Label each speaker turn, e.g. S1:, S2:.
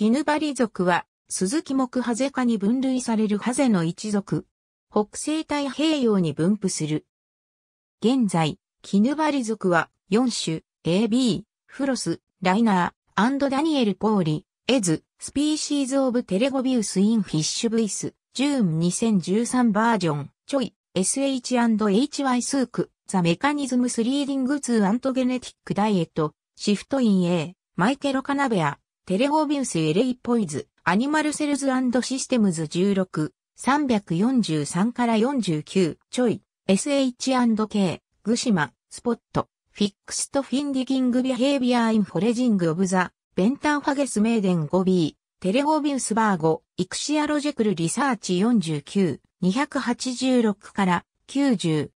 S1: キヌバリ族は、鈴木木ハゼ科に分類されるハゼの一族。北西太平洋に分布する。現在、キヌバリ族は4種、AB、フロス、ライナー、アンドダニエル・ポーリ、エズ、スピーシーズ・オブ・テレゴビウス・イン・フィッシュ・ブイス、ジューン2013バージョン、ちょい、SH&HY スーク、ザ・メカニズムスリーディング・ツー・アントゲネティック・ダイエット、シフト・イン・ A、マイケロ・カナベア、テレホビウスエレイポイズ、アニマルセルズシステムズ16、343から49、ちょい、SH&K、グシマ、スポット、フィックストフィンディギングビヘイビアインフォレジングオブザ、ベンタン・ファゲスメーデン 5B、テレホビウスバー5、イクシアロジェクルリサーチ49、286から90、